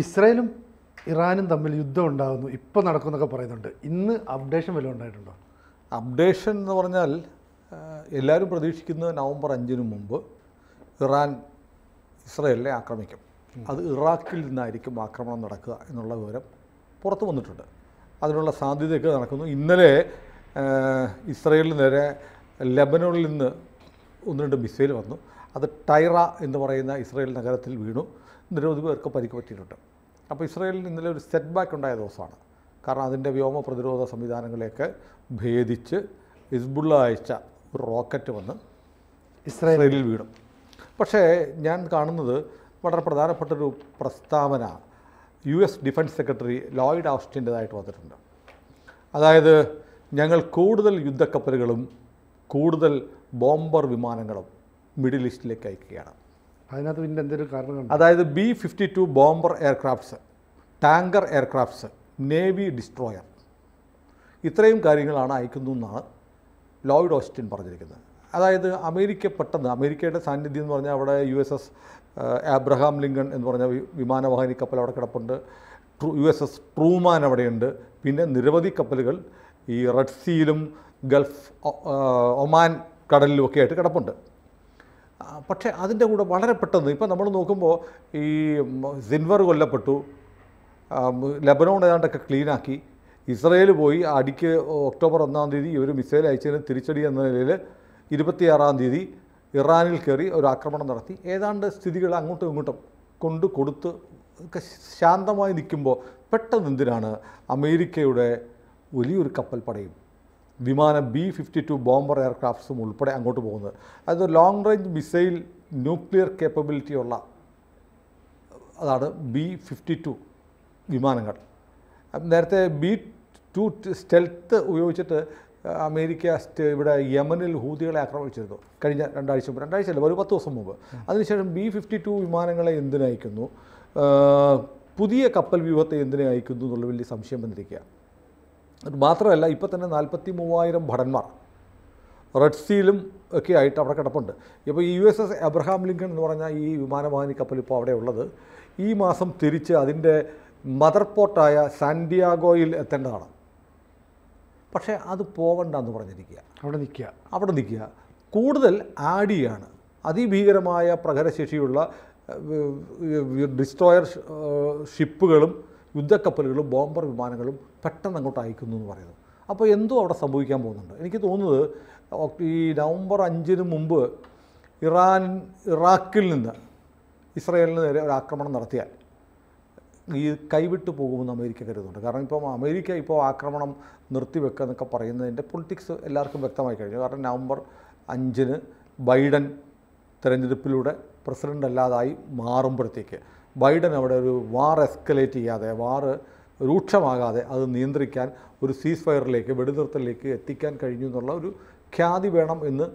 ഇസ്രായേലും ഇറാനും തമ്മിൽ യുദ്ധം ഉണ്ടാകുന്നു ഇപ്പോൾ നടക്കുന്നൊക്കെ പറയുന്നുണ്ട് ഇന്ന് അപ്ഡേഷൻ വല്ലതും ഉണ്ടായിട്ടുണ്ടോ അപ്ഡേഷൻ എന്ന് പറഞ്ഞാൽ എല്ലാവരും പ്രതീക്ഷിക്കുന്നത് നവംബർ അഞ്ചിന് മുമ്പ് ഇറാൻ ഇസ്രായേലിനെ ആക്രമിക്കും അത് ഇറാഖിൽ നിന്നായിരിക്കും ആക്രമണം നടക്കുക എന്നുള്ള വിവരം പുറത്തു വന്നിട്ടുണ്ട് അതിനുള്ള സാധ്യതയൊക്കെ നടക്കുന്നു ഇന്നലെ ഇസ്രയേലിന് നേരെ ലബനോണിൽ നിന്ന് ഒന്ന് രണ്ട് മിസൈൽ വന്നു അത് ടൈറ എന്ന് പറയുന്ന ഇസ്രയേൽ നഗരത്തിൽ വീണു നിരവധി പേർക്ക് പരിക്ക് പറ്റിയിട്ടുണ്ട് അപ്പോൾ ഇസ്രയേലിന് ഇന്നലെ ഒരു സെറ്റ് ബാക്ക് ഉണ്ടായ ദിവസമാണ് കാരണം അതിൻ്റെ വ്യോമ പ്രതിരോധ സംവിധാനങ്ങളെയൊക്കെ ഭേദിച്ച് ഹിസ്ബുള്ള അയച്ച ഒരു റോക്കറ്റ് വന്ന് ഇസ്രായേലിൽ വീണു പക്ഷേ ഞാൻ കാണുന്നത് വളരെ പ്രധാനപ്പെട്ടൊരു പ്രസ്താവന U S defence secretary Lloyd ആസ്റ്റിൻ്റെതായിട്ട് വന്നിട്ടുണ്ട് അതായത് ഞങ്ങൾ കൂടുതൽ യുദ്ധക്കപ്പലുകളും കൂടുതൽ ബോംബർ വിമാനങ്ങളും മിഡിൽ ഈസ്റ്റിലേക്ക് അയക്കുകയാണ് അതിനകത്ത് പിന്നെ എന്തൊരു കാരണം അതായത് B fifty two bomber aircrafts tanker aircrafts navy destroyer ഇത്രയും കാര്യങ്ങളാണ് അയക്കുന്നു എന്നാണ് ലോയിഡ് ഓസ്റ്റിൻ പറഞ്ഞിരിക്കുന്നത് അതായത് അമേരിക്ക പെട്ടെന്ന് അമേരിക്കയുടെ സാന്നിധ്യം എന്ന് പറഞ്ഞാൽ അവിടെ U S S Abraham Lincoln എന്ന് പറഞ്ഞ വിമാനവാഹിനി കപ്പൽ അവിടെ കിടപ്പുണ്ട് ട്രൂ യു എസ് എസ് ട്രൂമാൻ അവിടെയുണ്ട് പിന്നെ നിരവധി കപ്പലുകൾ ഈ റെഡ് സീയിലും ഗൾഫ് ഒമാൻ കടലിലും ഒക്കെ ആയിട്ട് കിടപ്പുണ്ട് പക്ഷേ അതിൻ്റെ കൂടെ വളരെ പെട്ടെന്ന് ഇപ്പം നമ്മൾ നോക്കുമ്പോൾ ഈ സിൻവർ കൊല്ലപ്പെട്ടു ലബനോൺ ഏതാണ്ടൊക്കെ ക്ലീനാക്കി ഇസ്രയേൽ പോയി അടിക്ക് ഒക്ടോബർ ഒന്നാം തീയതി ഒരു മിസൈൽ അയച്ചതിന് തിരിച്ചടി എന്ന നിലയിൽ ഇരുപത്തിയാറാം തീയതി ഇറാനിൽ കയറി ഒരു ആക്രമണം നടത്തി ഏതാണ്ട് സ്ഥിതികൾ അങ്ങോട്ടും ഇങ്ങോട്ടും കൊണ്ട് കൊടുത്ത് ശാന്തമായി നിൽക്കുമ്പോൾ പെട്ടെന്ന് എന്തിനാണ് അമേരിക്കയുടെ വലിയൊരു കപ്പൽ പടയും വിമാനം ബി ഫിഫ്റ്റി ടു ബോംബർ എയർക്രാഫ്റ്റ്സും ഉൾപ്പെടെ അങ്ങോട്ട് പോകുന്നത് അതായത് long range missile nuclear capability ഉള്ള അതാണ് ബി ഫിഫ്റ്റി ടു വിമാനങ്ങൾ നേരത്തെ ബി ടു സ്റ്റെൽത്ത് ഉപയോഗിച്ചിട്ട് അമേരിക്ക ഇവിടെ യമനിൽ ഹൂതികളെ ആക്രമിച്ചിരുന്നു കഴിഞ്ഞ രണ്ടാഴ്ച മുമ്പ് രണ്ടാഴ്ച അല്ല ഒരു പത്ത് ദിവസം മുമ്പ് അതിനുശേഷം ബി ഫിഫ്റ്റി ടു വിമാനങ്ങളെ എന്തിനയക്കുന്നു പുതിയ കപ്പൽ വ്യൂഹത്തെ എന്തിനെ എന്നുള്ള വലിയ സംശയം വന്നിരിക്കുക അത് മാത്രമല്ല ഇപ്പോൾ തന്നെ നാൽപ്പത്തി മൂവായിരം ഭടന്മാർ റെഡ് സീലും ഒക്കെ ആയിട്ട് അവിടെ കിടപ്പുണ്ട് ഇപ്പോൾ U S S Abraham Lincoln എന്ന് പറഞ്ഞാൽ ഈ വിമാനവാഹിനി കപ്പൽ ഇപ്പോൾ അവിടെ ഉള്ളത് ഈ മാസം തിരിച്ച് അതിൻ്റെ മദർ പോർട്ടായ സാൻഡിയാഗോയിൽ എത്തേണ്ടതാണ് പക്ഷേ അത് എന്ന് പറഞ്ഞിരിക്കുക അവിടെ നിൽക്കുക അവിടെ നിൽക്കുക കൂടുതൽ ആഡിയാണ് അതിഭീകരമായ പ്രഹരശേഷിയുള്ള ഡിസ്ട്രോയർ ഷിപ്പുകളും യുദ്ധക്കപ്പലുകളും ബോംബർ വിമാനങ്ങളും പെട്ടെന്ന് അങ്ങോട്ട് അയക്കുന്നു എന്ന് പറയുന്നത് അപ്പോൾ എന്തോ അവിടെ സംഭവിക്കാൻ പോകുന്നുണ്ട് എനിക്ക് തോന്നുന്നത് ഈ നവംബർ അഞ്ചിന് മുമ്പ് ഇറാൻ ഇറാഖിൽ നിന്ന് ഇസ്രയേലിന് നേരെ ഒരു ആക്രമണം നടത്തിയാൽ ഈ കൈവിട്ടു പോകുമെന്ന് അമേരിക്ക കരുതുന്നുണ്ട് കാരണം ഇപ്പം അമേരിക്ക ഇപ്പോൾ ആക്രമണം നിർത്തിവെക്കുക എന്നൊക്കെ പറയുന്നതിൻ്റെ പൊളിറ്റിക്സ് എല്ലാവർക്കും വ്യക്തമായി കഴിഞ്ഞു കാരണം നവംബർ അഞ്ചിന് ബൈഡൻ തെരഞ്ഞെടുപ്പിലൂടെ പ്രസിഡൻ്റ് അല്ലാതായി മാറുമ്പോഴത്തേക്ക് ബൈഡൻ അവിടെ ഒരു വാർ എസ്കലേറ്റ് ചെയ്യാതെ വാർ രൂക്ഷമാകാതെ അത് നിയന്ത്രിക്കാൻ ഒരു സീസ് ഫയറിലേക്ക് വെടിനിർത്തലിലേക്ക് എത്തിക്കാൻ കഴിഞ്ഞു എന്നുള്ള ഒരു ഖ്യാതി വേണം എന്ന്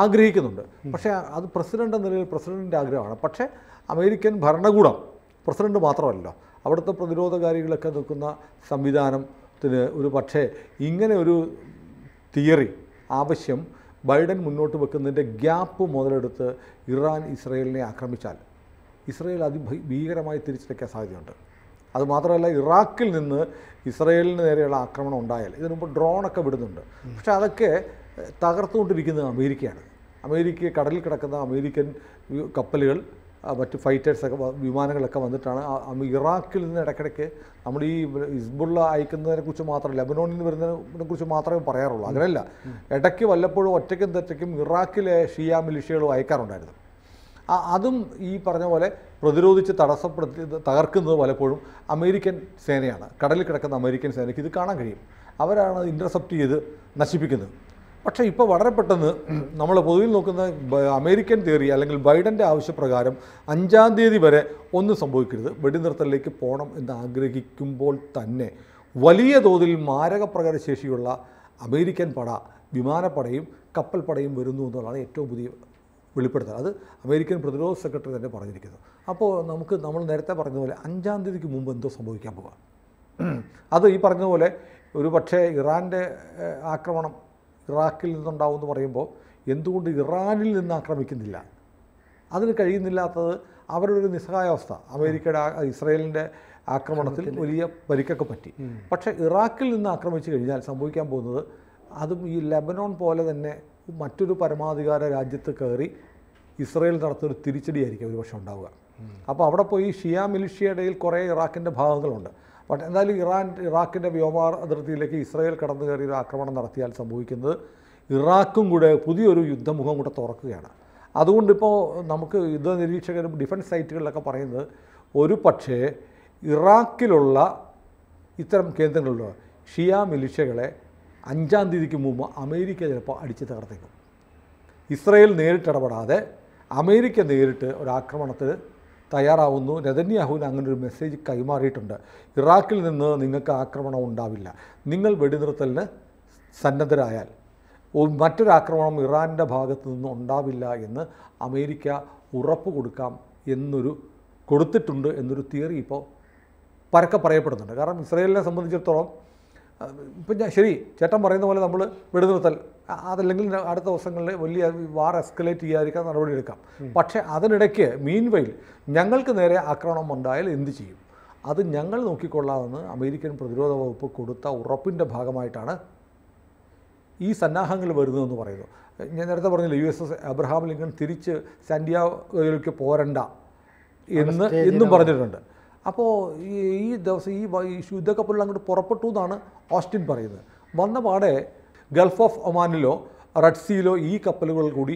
ആഗ്രഹിക്കുന്നുണ്ട് പക്ഷേ അത് പ്രസിഡൻ്റ് എന്ന നിലയിൽ പ്രസിഡൻറ്റിൻ്റെ ആഗ്രഹമാണ് പക്ഷേ അമേരിക്കൻ ഭരണകൂടം പ്രസിഡൻ്റ് മാത്രമല്ലോ അവിടുത്തെ പ്രതിരോധകാരികളൊക്കെ നിൽക്കുന്ന സംവിധാനത്തിന് ഒരു പക്ഷേ ഇങ്ങനെ ഒരു തിയറി ആവശ്യം ബൈഡൻ മുന്നോട്ട് വെക്കുന്നതിൻ്റെ ഗ്യാപ്പ് മുതലെടുത്ത് ഇറാൻ ഇസ്രയേലിനെ ആക്രമിച്ചാൽ ഇസ്രയേൽ അതിഭീകരമായി തിരിച്ചടയ്ക്കാൻ സാധ്യതയുണ്ട് അതുമാത്രമല്ല ഇറാഖിൽ നിന്ന് ഇസ്രയേലിന് നേരെയുള്ള ആക്രമണം ഉണ്ടായാൽ ഇതിനുമുമ്പ് ഡ്രോണൊക്കെ വിടുന്നുണ്ട് പക്ഷേ അതൊക്കെ തകർത്തുകൊണ്ടിരിക്കുന്നത് അമേരിക്കയാണ് അമേരിക്ക കടലിൽ കിടക്കുന്ന അമേരിക്കൻ കപ്പലുകൾ മറ്റ് ഫൈറ്റേഴ്സൊക്കെ വിമാനങ്ങളൊക്കെ വന്നിട്ടാണ് ഇറാഖിൽ നിന്ന് ഇടയ്ക്കിടയ്ക്ക് നമ്മൾ ഈ ഹിസ്ബുള്ള കുറിച്ച് മാത്രം ലെബനോണിൽ നിന്ന് വരുന്നതിനെക്കുറിച്ച് മാത്രമേ പറയാറുള്ളൂ അങ്ങനെയല്ല ഇടയ്ക്ക് വല്ലപ്പോഴും ഒറ്റയ്ക്കും തെറ്റയ്ക്കും ഇറാഖിലെ ഷിയ മിലിഷ്യകളും അയക്കാറുണ്ടായിരുന്നു അതും ഈ പറഞ്ഞ പോലെ പ്രതിരോധിച്ച് തടസ്സപ്പെടുത്തി തകർക്കുന്നത് പലപ്പോഴും അമേരിക്കൻ സേനയാണ് കടലിൽ കിടക്കുന്ന അമേരിക്കൻ സേനയ്ക്ക് ഇത് കാണാൻ കഴിയും അവരാണ് ഇൻ്റർസെപ്റ്റ് ചെയ്ത് നശിപ്പിക്കുന്നത് പക്ഷേ ഇപ്പോൾ വളരെ പെട്ടെന്ന് നമ്മൾ പൊതുവിൽ നോക്കുന്ന അമേരിക്കൻ തിയറി അല്ലെങ്കിൽ ബൈഡൻ്റെ ആവശ്യപ്രകാരം അഞ്ചാം തീയതി വരെ ഒന്നും സംഭവിക്കരുത് വെടിനിർത്തലിലേക്ക് പോകണം എന്ന് ആഗ്രഹിക്കുമ്പോൾ തന്നെ വലിയ തോതിൽ മാരകപ്രകടശേഷിയുള്ള അമേരിക്കൻ പട വിമാനപ്പടയും കപ്പൽപ്പടയും വരുന്നു എന്നുള്ളതാണ് ഏറ്റവും പുതിയ വെളിപ്പെടുത്തുക അത് അമേരിക്കൻ പ്രതിരോധ സെക്രട്ടറി തന്നെ പറഞ്ഞിരിക്കുന്നു അപ്പോൾ നമുക്ക് നമ്മൾ നേരത്തെ പറഞ്ഞതുപോലെ അഞ്ചാം തീയതിക്ക് മുമ്പ് എന്തോ സംഭവിക്കാൻ പോവുക അത് ഈ പറഞ്ഞതുപോലെ ഒരു പക്ഷേ ഇറാൻ്റെ ആക്രമണം ഇറാഖിൽ നിന്നുണ്ടാവുമെന്ന് പറയുമ്പോൾ എന്തുകൊണ്ട് ഇറാനിൽ നിന്ന് ആക്രമിക്കുന്നില്ല അതിന് കഴിയുന്നില്ലാത്തത് അവരുടെ ഒരു നിസ്സഹായാവസ്ഥ അമേരിക്കയുടെ ഇസ്രയേലിൻ്റെ ആക്രമണത്തിൽ വലിയ പരിക്കൊക്കെ പറ്റി പക്ഷേ ഇറാഖിൽ നിന്ന് ആക്രമിച്ചു കഴിഞ്ഞാൽ സംഭവിക്കാൻ പോകുന്നത് അതും ഈ ലെബനോൺ പോലെ തന്നെ മറ്റൊരു പരമാധികാര രാജ്യത്ത് കയറി ഇസ്രയേൽ നടത്തുന്നൊരു തിരിച്ചടിയായിരിക്കും ഒരു പക്ഷേ ഉണ്ടാവുക അപ്പോൾ അവിടെ പോയി ഷിയ മിലിഷ്യയുടെ കുറേ ഇറാഖിൻ്റെ ഭാഗങ്ങളുണ്ട് ബട്ട് എന്തായാലും ഇറാൻ ഇറാഖിൻ്റെ വ്യോമാർ അതിർത്തിയിലേക്ക് ഇസ്രയേൽ കടന്നു കയറി ഒരു ആക്രമണം നടത്തിയാൽ സംഭവിക്കുന്നത് ഇറാഖും കൂടെ പുതിയൊരു യുദ്ധമുഖം കൂടെ തുറക്കുകയാണ് അതുകൊണ്ടിപ്പോൾ നമുക്ക് യുദ്ധ നിരീക്ഷകരും ഡിഫൻസ് സൈറ്റുകളിലൊക്കെ പറയുന്നത് ഒരു പക്ഷേ ഇറാഖിലുള്ള ഇത്തരം കേന്ദ്രങ്ങളിലുള്ള ഷിയ മിലിഷ്യകളെ അഞ്ചാം തീയതിക്ക് മുമ്പ് അമേരിക്ക ചിലപ്പോൾ അടിച്ചു തകർത്തേക്കും ഇസ്രയേൽ നേരിട്ടിടപെടാതെ അമേരിക്ക നേരിട്ട് ഒരാക്രമണത്തിൽ തയ്യാറാവുന്നു രതന്യാഹുവിന് അങ്ങനെ ഒരു മെസ്സേജ് കൈമാറിയിട്ടുണ്ട് ഇറാഖിൽ നിന്ന് നിങ്ങൾക്ക് ആക്രമണം ഉണ്ടാവില്ല നിങ്ങൾ വെടിനിർത്തലിന് സന്നദ്ധരായാൽ മറ്റൊരാക്രമണം ഇറാൻ്റെ ഭാഗത്തു നിന്ന് ഉണ്ടാവില്ല എന്ന് അമേരിക്ക ഉറപ്പ് കൊടുക്കാം എന്നൊരു കൊടുത്തിട്ടുണ്ട് എന്നൊരു തിയറി ഇപ്പോൾ പരക്കെ പറയപ്പെടുന്നുണ്ട് കാരണം ഇസ്രയേലിനെ സംബന്ധിച്ചിടത്തോളം ഇപ്പം ഞാൻ ശരി ചേട്ടൻ പറയുന്ന പോലെ നമ്മൾ വെടിനിർത്തൽ അതല്ലെങ്കിൽ അടുത്ത ദിവസങ്ങളിൽ വലിയ വാർ എസ്കലേറ്റ് ചെയ്യാതിരിക്കാൻ നടപടി എടുക്കാം പക്ഷേ അതിനിടയ്ക്ക് മീൻ ഞങ്ങൾക്ക് നേരെ ആക്രമണം ഉണ്ടായാൽ എന്ത് ചെയ്യും അത് ഞങ്ങൾ നോക്കിക്കൊള്ളാമെന്ന് അമേരിക്കൻ പ്രതിരോധ വകുപ്പ് കൊടുത്ത ഉറപ്പിൻ്റെ ഭാഗമായിട്ടാണ് ഈ സന്നാഹങ്ങൾ വരുന്നതെന്ന് പറയുന്നു ഞാൻ നേരത്തെ പറഞ്ഞില്ല U S S Abraham Lincoln തിരിച്ച് സാൻഡിയാഗോയിലേക്ക് പോരണ്ട എന്ന് എന്നും പറഞ്ഞിട്ടുണ്ട് അപ്പോൾ ഈ ദിവസം ഈ യുദ്ധ അങ്ങോട്ട് പുറപ്പെട്ടു എന്നാണ് ഓസ്റ്റിൻ പറയുന്നത് വന്ന പാടെ ഗൾഫ് ഓഫ് ഒമാനിലോ റെഡ് സീയിലോ ഈ കപ്പലുകൾ കൂടി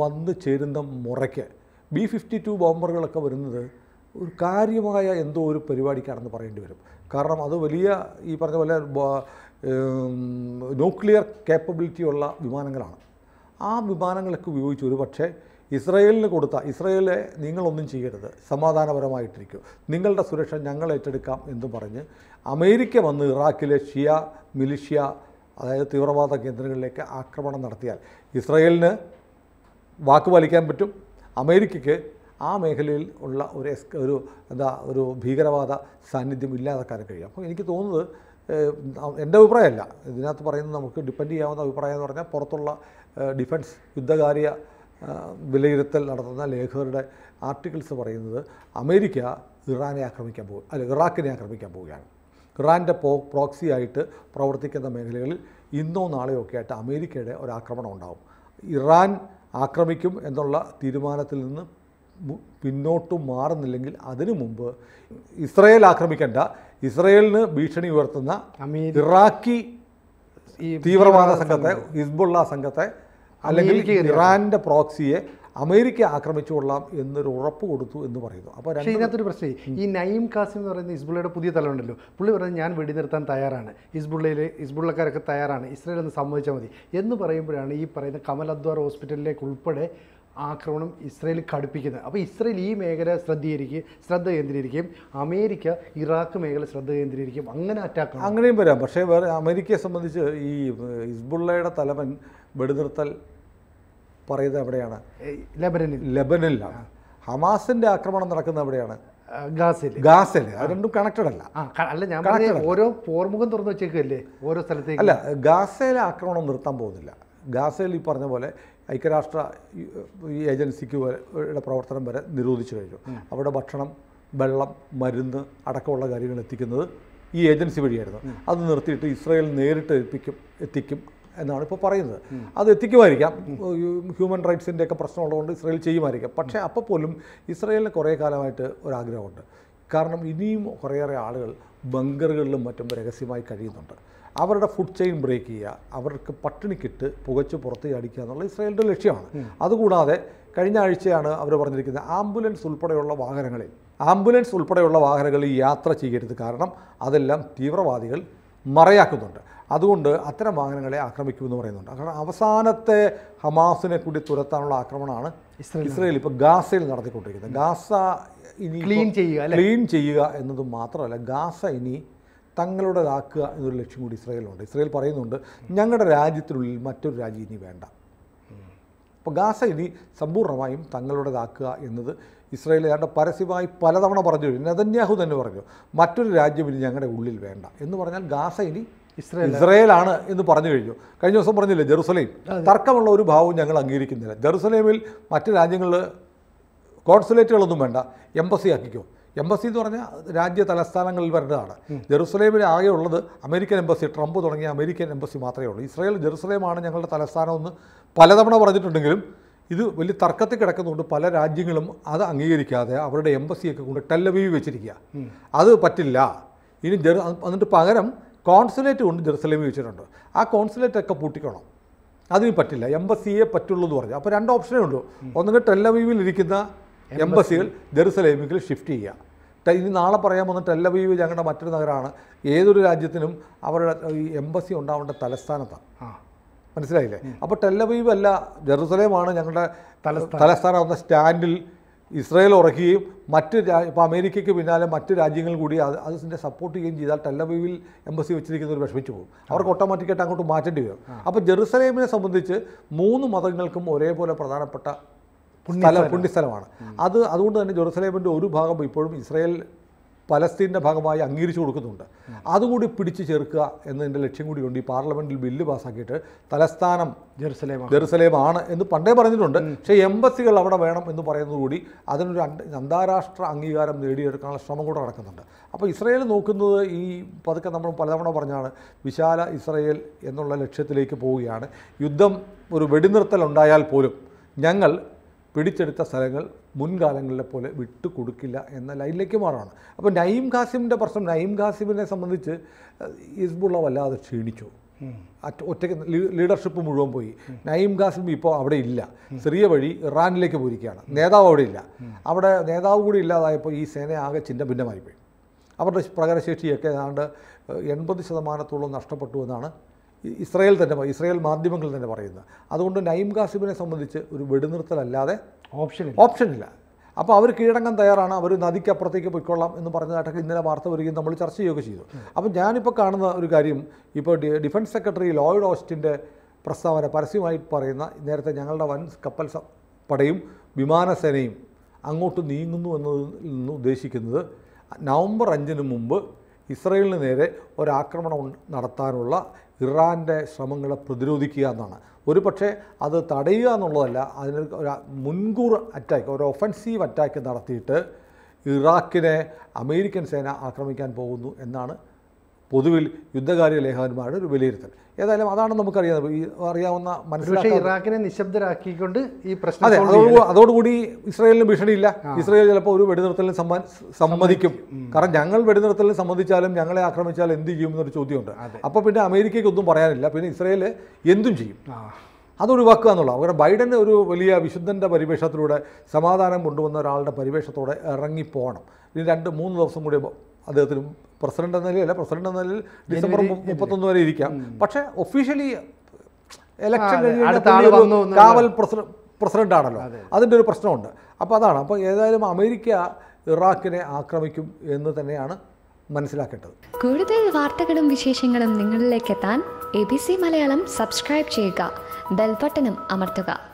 വന്നു ചേരുന്ന മുറയ്ക്ക് ബി ഫിഫ്റ്റി ടു ബോംബറുകളൊക്കെ വരുന്നത് ഒരു കാര്യമായ എന്തോ ഒരു പരിപാടിക്കാണെന്ന് പറയേണ്ടി വരും കാരണം അത് വലിയ ഈ പറഞ്ഞ പോലെ ന്യൂക്ലിയർ കേപ്പബിലിറ്റി ഉള്ള വിമാനങ്ങളാണ് ആ വിമാനങ്ങളൊക്കെ ഉപയോഗിച്ച് ഒരു പക്ഷേ ഇസ്രയേലിന് കൊടുത്ത ഇസ്രയേലെ നിങ്ങളൊന്നും ചെയ്യരുത് സമാധാനപരമായിട്ടിരിക്കും നിങ്ങളുടെ സുരക്ഷ ഞങ്ങൾ ഏറ്റെടുക്കാം എന്ന് പറഞ്ഞ് അമേരിക്ക വന്ന് ഇറാഖിലെ ഷിയ മിലിഷ്യ അതായത് തീവ്രവാദ കേന്ദ്രങ്ങളിലേക്ക് ആക്രമണം നടത്തിയാൽ ഇസ്രയേലിന് വാക്ക് പാലിക്കാൻ പറ്റും അമേരിക്കയ്ക്ക് ആ മേഖലയിൽ ഉള്ള ഒരു എസ് ഒരു എന്താ ഒരു ഭീകരവാദ സാന്നിധ്യം ഇല്ലാതാക്കാനും കഴിയും അപ്പോൾ എനിക്ക് തോന്നുന്നത് എൻ്റെ അഭിപ്രായമല്ല ഇതിനകത്ത് പറയുന്നത് നമുക്ക് ഡിപ്പെൻഡ് ചെയ്യാവുന്ന അഭിപ്രായം എന്ന് പറഞ്ഞാൽ പുറത്തുള്ള ഡിഫൻസ് യുദ്ധകാര്യ വിലയിരുത്തൽ നടത്തുന്ന ലേഖകരുടെ ആർട്ടിക്കിൾസ് പറയുന്നത് അമേരിക്ക ഇറാനെ ആക്രമിക്കാൻ പോകും അല്ല ഇറാഖിനെ ആക്രമിക്കാൻ പോവുകയാണ് ഇറാൻ്റെ പോ ആയിട്ട് പ്രവർത്തിക്കുന്ന മേഖലകളിൽ ഇന്നോ നാളെയോ ഒക്കെ ആയിട്ട് അമേരിക്കയുടെ ഒരു ആക്രമണം ഉണ്ടാകും ഇറാൻ ആക്രമിക്കും എന്നുള്ള തീരുമാനത്തിൽ നിന്ന് പിന്നോട്ട് മാറുന്നില്ലെങ്കിൽ അതിനു മുമ്പ് ഇസ്രയേൽ ആക്രമിക്കേണ്ട ഇസ്രയേലിന് ഭീഷണി ഉയർത്തുന്ന ഇറാഖി തീവ്രവാദ സംഘത്തെ ഹിസ്ബുള്ള സംഘത്തെ അല്ലെങ്കിൽ ഇറാന്റെ പ്രോക്സിയെ അമേരിക്ക ആക്രമിച്ചുകൊള്ളാം എന്നൊരു ഉറപ്പ് കൊടുത്തു എന്ന് പറയുന്നു അപ്പോൾ പക്ഷേ ഇതിനകത്തൊരു പ്രശ്നം ഈ നൈം കാസിം എന്ന് പറയുന്ന ഇസ്ബുള്ളയുടെ പുതിയ തലമുണ്ടല്ലോ പുള്ളി പറഞ്ഞ് ഞാൻ വെടി നിർത്താൻ തയ്യാറാണ് ഇസ്ബുള്ളയിൽ ഇസ്ബുള്ളക്കാരൊക്കെ തയ്യാറാണ് ഇസ്രയേൽ ഒന്ന് സമ്മതിച്ചാൽ മതി എന്ന് പറയുമ്പോഴാണ് ഈ പറയുന്ന കമൽ അദ്വാർ ഹോസ്പിറ്റലിലേക്ക് ഉൾപ്പെടെ ആക്രമണം ഇസ്രയേൽ കടുപ്പിക്കുന്നത് അപ്പോൾ ഇസ്രയേൽ ഈ മേഖല ശ്രദ്ധയിരിക്കും ശ്രദ്ധ കേന്ദ്രീകരിക്കുകയും അമേരിക്ക ഇറാഖ് മേഖല ശ്രദ്ധ കേന്ദ്രീകരിക്കും അങ്ങനെ അറ്റാക്ക് അങ്ങനെയും വരാം പക്ഷേ വേറെ അമേരിക്കയെ സംബന്ധിച്ച് ഈ ഹിസ്ബുള്ളയുടെ തലവൻ വെടിനിർത്തൽ പറയുന്നത് എവിടെയാണ് ലബനനിൽ ലെബനനിലാണ് ഹമാസിൻ്റെ ആക്രമണം നടക്കുന്നത് എവിടെയാണ് ഗാസയിൽ ഗാസയിൽ രണ്ടും കണക്റ്റഡ് അല്ല അല്ല ഞാൻ ഓരോ പോർമുഖം തുറന്നു വെച്ചേക്കല്ലേ ഓരോ സ്ഥലത്തേക്ക് അല്ല ഗാസയിലെ ആക്രമണം നിർത്താൻ പോകുന്നില്ല ഗാസയിൽ ഈ പറഞ്ഞ പോലെ ഐക്യരാഷ്ട്ര ഏജൻസിക്ക് വരെ പ്രവർത്തനം വരെ നിരോധിച്ചു കഴിഞ്ഞു അവിടെ ഭക്ഷണം വെള്ളം മരുന്ന് അടക്കമുള്ള കാര്യങ്ങൾ എത്തിക്കുന്നത് ഈ ഏജൻസി വഴിയായിരുന്നു അത് നിർത്തിയിട്ട് ഇസ്രായേൽ നേരിട്ട് എത്തിക്കും എത്തിക്കും എന്നാണ് ഇപ്പോൾ പറയുന്നത് അത് എത്തിക്കുമായിരിക്കാം ഹ്യൂമൻ റൈറ്റ്സിൻ്റെ ഒക്കെ പ്രശ്നമുള്ളതുകൊണ്ട് ഇസ്രായേൽ ചെയ്യുമായിരിക്കാം പക്ഷേ അപ്പോൾ പോലും ഇസ്രായേലിന് കുറേ കാലമായിട്ട് ഒരാഗ്രഹമുണ്ട് കാരണം ഇനിയും കുറേയേറെ ആളുകൾ ബങ്കറുകളിലും മറ്റും രഹസ്യമായി കഴിയുന്നുണ്ട് അവരുടെ ഫുഡ് ചെയിൻ ബ്രേക്ക് ചെയ്യുക അവർക്ക് കിട്ട് പുകച്ച് പുറത്ത് അടിക്കുക എന്നുള്ള ഇസ്രായേലിൻ്റെ ലക്ഷ്യമാണ് അതുകൂടാതെ കഴിഞ്ഞ ആഴ്ചയാണ് അവർ പറഞ്ഞിരിക്കുന്നത് ആംബുലൻസ് ഉൾപ്പെടെയുള്ള വാഹനങ്ങളിൽ ആംബുലൻസ് ഉൾപ്പെടെയുള്ള വാഹനങ്ങളിൽ യാത്ര ചെയ്യരുത് കാരണം അതെല്ലാം തീവ്രവാദികൾ മറയാക്കുന്നുണ്ട് അതുകൊണ്ട് അത്തരം വാഹനങ്ങളെ ആക്രമിക്കുമെന്ന് പറയുന്നുണ്ട് കാരണം അവസാനത്തെ ഹമാസിനെ കൂടി തുരത്താനുള്ള ആക്രമണമാണ് ഇസ്രയേൽ ഇപ്പോൾ ഗാസയിൽ നടത്തിക്കൊണ്ടിരിക്കുന്നത് ഗാസ ഇനി ക്ലീൻ ചെയ്യുക ക്ലീൻ ചെയ്യുക എന്നത് മാത്രമല്ല ഗാസ ഇനി തങ്ങളുടേതാക്കുക എന്നൊരു ലക്ഷ്യം കൂടി ഇസ്രയേലുണ്ട് ഇസ്രയേൽ പറയുന്നുണ്ട് ഞങ്ങളുടെ രാജ്യത്തിനുള്ളിൽ മറ്റൊരു രാജ്യം ഇനി വേണ്ട അപ്പോൾ ഗാസ ഇനി സമ്പൂർണ്ണമായും തങ്ങളുടേതാക്കുക എന്നത് ഇസ്രയേൽ ഏതാണ്ട് പരസ്യമായി പലതവണ പറഞ്ഞു നെതന്യാഹു തന്നെ പറഞ്ഞു മറ്റൊരു രാജ്യം ഇനി ഞങ്ങളുടെ ഉള്ളിൽ വേണ്ട എന്ന് പറഞ്ഞാൽ ഗാസ ഇനി ഇസ്രയേൽ ഇസ്രയേലാണ് എന്ന് പറഞ്ഞു കഴിഞ്ഞു കഴിഞ്ഞ ദിവസം പറഞ്ഞില്ലേ ജെറുസലേം തർക്കമുള്ള ഒരു ഭാവവും ഞങ്ങൾ അംഗീകരിക്കുന്നില്ല ജെറുസലേമിൽ മറ്റ് രാജ്യങ്ങളിൽ കോൺസുലേറ്റുകളൊന്നും വേണ്ട എംബസി ആക്കിക്കോ എംബസി എന്ന് പറഞ്ഞാൽ രാജ്യ തലസ്ഥാനങ്ങളിൽ വരുന്നതാണ് ജെറുസലേമിൽ ആകെ ഉള്ളത് അമേരിക്കൻ എംബസി ട്രംപ് തുടങ്ങിയ അമേരിക്കൻ എംബസി മാത്രമേ ഉള്ളൂ ഇസ്രായേൽ ജെറുസലേമാണ് ഞങ്ങളുടെ തലസ്ഥാനമെന്ന് പലതവണ പറഞ്ഞിട്ടുണ്ടെങ്കിലും ഇത് വലിയ തർക്കത്തിൽ കിടക്കുന്നതുകൊണ്ട് പല രാജ്യങ്ങളും അത് അംഗീകരിക്കാതെ അവരുടെ എംബസിയൊക്കെ കൊണ്ട് ടെല്ലവീവ് വെച്ചിരിക്കുക അത് പറ്റില്ല ഇനി ജെറു എന്നിട്ട് പകരം കോൺസുലേറ്റ് കൊണ്ട് ജെറുസലേമിൽ വെച്ചിട്ടുണ്ട് ആ കോൺസുലേറ്റൊക്കെ പൂട്ടിക്കണം അതിന് പറ്റില്ല എംബസിയെ പറ്റുള്ളൂ എന്ന് പറഞ്ഞു അപ്പോൾ രണ്ട് ഓപ്ഷനേ ഉള്ളൂ ഒന്നുകിൽ ടെല്ലവീവിൽ ഇരിക്കുന്ന എംബസികൾ ജെറുസലേമിൽ ഷിഫ്റ്റ് ചെയ്യുക ഇനി നാളെ പറയാൻ വന്ന ടെല്ലവീവ് ഞങ്ങളുടെ മറ്റൊരു നഗരമാണ് ഏതൊരു രാജ്യത്തിനും അവരുടെ ഈ എംബസി ഉണ്ടാവേണ്ട തലസ്ഥാനത്താണ് മനസ്സിലായില്ലേ അപ്പോൾ ടെല്ലവീവ് അല്ല ജെറുസലേമാണ് ഞങ്ങളുടെ എന്ന സ്റ്റാൻഡിൽ ഇസ്രയേൽ ഉറക്കുകയും മറ്റ് ഇപ്പോൾ അമേരിക്കയ്ക്ക് പിന്നാലെ മറ്റ് രാജ്യങ്ങൾ കൂടി അത് അതിൻ്റെ സപ്പോർട്ട് ചെയ്യുകയും ചെയ്താൽ ടെല്ലവീവിൽ എംബസി വെച്ചിരിക്കുന്നവർ വിഷമിച്ചു പോകും അവർക്ക് ഓട്ടോമാറ്റിക്കായിട്ട് അങ്ങോട്ട് മാറ്റേണ്ടി വരും അപ്പോൾ ജെറുസലേമിനെ സംബന്ധിച്ച് മൂന്ന് മതങ്ങൾക്കും ഒരേപോലെ പ്രധാനപ്പെട്ട സ്ഥലം പുണ്യസ്ഥലമാണ് അത് അതുകൊണ്ട് തന്നെ ജെറുസലേമിൻ്റെ ഒരു ഭാഗം ഇപ്പോഴും ഇസ്രായേൽ പലസ്തീൻ്റെ ഭാഗമായി അംഗീകരിച്ചു കൊടുക്കുന്നുണ്ട് അതുകൂടി പിടിച്ചു ചേർക്കുക എന്നതിൻ്റെ ലക്ഷ്യം കൂടിയുണ്ട് ഈ പാർലമെൻറ്റിൽ ബില്ല് പാസ്സാക്കിയിട്ട് തലസ്ഥാനം ജെറുസലേം ജെറുസലേമാണ് എന്ന് പണ്ടേ പറഞ്ഞിട്ടുണ്ട് പക്ഷേ എംബസികൾ അവിടെ വേണം എന്ന് പറയുന്നത് കൂടി അതിനൊരു അന്താരാഷ്ട്ര അംഗീകാരം നേടിയെടുക്കാനുള്ള ശ്രമം കൂടെ നടക്കുന്നുണ്ട് അപ്പോൾ ഇസ്രയേൽ നോക്കുന്നത് ഈ പതുക്കെ നമ്മൾ പലതവണ പറഞ്ഞാണ് വിശാല ഇസ്രയേൽ എന്നുള്ള ലക്ഷ്യത്തിലേക്ക് പോവുകയാണ് യുദ്ധം ഒരു വെടിനിർത്തൽ ഉണ്ടായാൽ പോലും ഞങ്ങൾ പിടിച്ചെടുത്ത സ്ഥലങ്ങൾ മുൻകാലങ്ങളിലെ പോലെ വിട്ടുകൊടുക്കില്ല എന്ന ലൈനിലേക്ക് മാറുകയാണ് അപ്പോൾ നയീം ഖാസിമിൻ്റെ പ്രശ്നം നയീം ഖാസിമിനെ സംബന്ധിച്ച് ഹിസ്ബുള്ള വല്ലാതെ ക്ഷീണിച്ചു ഒറ്റയ്ക്ക് ലീഡർഷിപ്പ് മുഴുവൻ പോയി നയീം ഖാസിം ഇപ്പോൾ അവിടെ ഇല്ല ചെറിയ വഴി ഇറാനിലേക്ക് പോയിരിക്കുകയാണ് നേതാവ് അവിടെ ഇല്ല അവിടെ നേതാവ് കൂടി ഇല്ലാതായപ്പോൾ ഈ സേന ആകെ ചിഹ്ന ഭിന്നമായിപ്പോയി അവരുടെ പ്രകടശേഷിയൊക്കെ ഏതാണ്ട് എൺപത് ശതമാനത്തോളം നഷ്ടപ്പെട്ടു എന്നാണ് ഇസ്രായേൽ തന്നെ ഇസ്രായേൽ മാധ്യമങ്ങൾ തന്നെ പറയുന്നത് അതുകൊണ്ട് നൈം കാസിബിനെ സംബന്ധിച്ച് ഒരു വെടിനിർത്തലല്ലാതെ ഓപ്ഷൻ ഓപ്ഷനില്ല അപ്പോൾ അവർ കീഴടങ്ങാൻ തയ്യാറാണ് അവർ നദിക്കപ്പുറത്തേക്ക് പോയിക്കൊള്ളാം എന്ന് പറഞ്ഞതായിട്ടൊക്കെ ഇന്നലെ വാർത്ത വരികയും നമ്മൾ ചർച്ച ചെയ്യുകയൊക്കെ ചെയ്തു അപ്പോൾ ഞാനിപ്പോൾ കാണുന്ന ഒരു കാര്യം ഇപ്പോൾ ഡിഫൻസ് സെക്രട്ടറി ലോയിഡ് ഓസ്റ്റിൻ്റെ പ്രസ്താവന പരസ്യമായി പറയുന്ന നേരത്തെ ഞങ്ങളുടെ വൻ കപ്പൽ പടയും വിമാനസേനയും അങ്ങോട്ട് നീങ്ങുന്നു എന്നതിൽ നിന്ന് ഉദ്ദേശിക്കുന്നത് നവംബർ അഞ്ചിന് മുമ്പ് ഇസ്രയേലിന് നേരെ ഒരാക്രമണം നടത്താനുള്ള ഇറാൻ്റെ ശ്രമങ്ങളെ പ്രതിരോധിക്കുക എന്നാണ് ഒരു പക്ഷേ അത് തടയുക എന്നുള്ളതല്ല അതിന് ഒരു മുൻകൂർ അറ്റാക്ക് ഒരു ഒഫൻസീവ് അറ്റാക്ക് നടത്തിയിട്ട് ഇറാഖിനെ അമേരിക്കൻ സേന ആക്രമിക്കാൻ പോകുന്നു എന്നാണ് പൊതുവിൽ യുദ്ധകാര്യ ലേഖകന്മാരുടെ ഒരു വിലയിരുത്തൽ ഏതായാലും അതാണ് നമുക്കറിയാം ഈ അറിയാവുന്ന മനസ്സിലാക്കി ഇറാഖിനെ നിശബ്ദരാക്കിക്കൊണ്ട് ഈ പ്രശ്നം അതെ അതോട് അതോടുകൂടി ഇസ്രായേലിന് ഭീഷണിയില്ല ഇസ്രായേൽ ചിലപ്പോൾ ഒരു വെടിനിർത്തലിന് സമ്മതിക്കും കാരണം ഞങ്ങൾ വെടിനിർത്തലിന് സമ്മതിച്ചാലും ഞങ്ങളെ ആക്രമിച്ചാൽ എന്ത് ചെയ്യും എന്നൊരു ചോദ്യമുണ്ട് അപ്പോൾ പിന്നെ അമേരിക്കയ്ക്ക് ഒന്നും പറയാനില്ല പിന്നെ ഇസ്രായേൽ എന്തും ചെയ്യും അതൊഴിവാക്കുക എന്നുള്ളതാണ് അവരുടെ ബൈഡൻ ഒരു വലിയ വിശുദ്ധൻ്റെ പരിവേഷത്തിലൂടെ സമാധാനം കൊണ്ടുവന്ന ഒരാളുടെ പരിവേഷത്തോടെ ഇറങ്ങിപ്പോകണം ഇനി രണ്ട് മൂന്ന് ദിവസം കൂടി അദ്ദേഹത്തിന് പ്രസിഡന്റ് എന്ന നിലയിൽ അല്ല പ്രസിഡന്റ് എന്ന നിലയിൽ ഡിസംബർ മുപ്പത്തൊന്ന് വരെ ഇരിക്കാം പക്ഷേ ഒഫീഷ്യലി എലക്ഷൻ കാവൽ പ്രസിഡന്റ് ആണല്ലോ അതിൻ്റെ ഒരു പ്രശ്നമുണ്ട് അപ്പോൾ അതാണ് അപ്പോൾ ഏതായാലും അമേരിക്ക ഇറാഖിനെ ആക്രമിക്കും എന്ന് തന്നെയാണ് മനസ്സിലാക്കേണ്ടത് കൂടുതൽ വാർത്തകളും വിശേഷങ്ങളും നിങ്ങളിലേക്ക് എത്താൻ A B C Malayalam subscribe ചെയ്യുക ബെൽബട്ടനും അമർത്തുക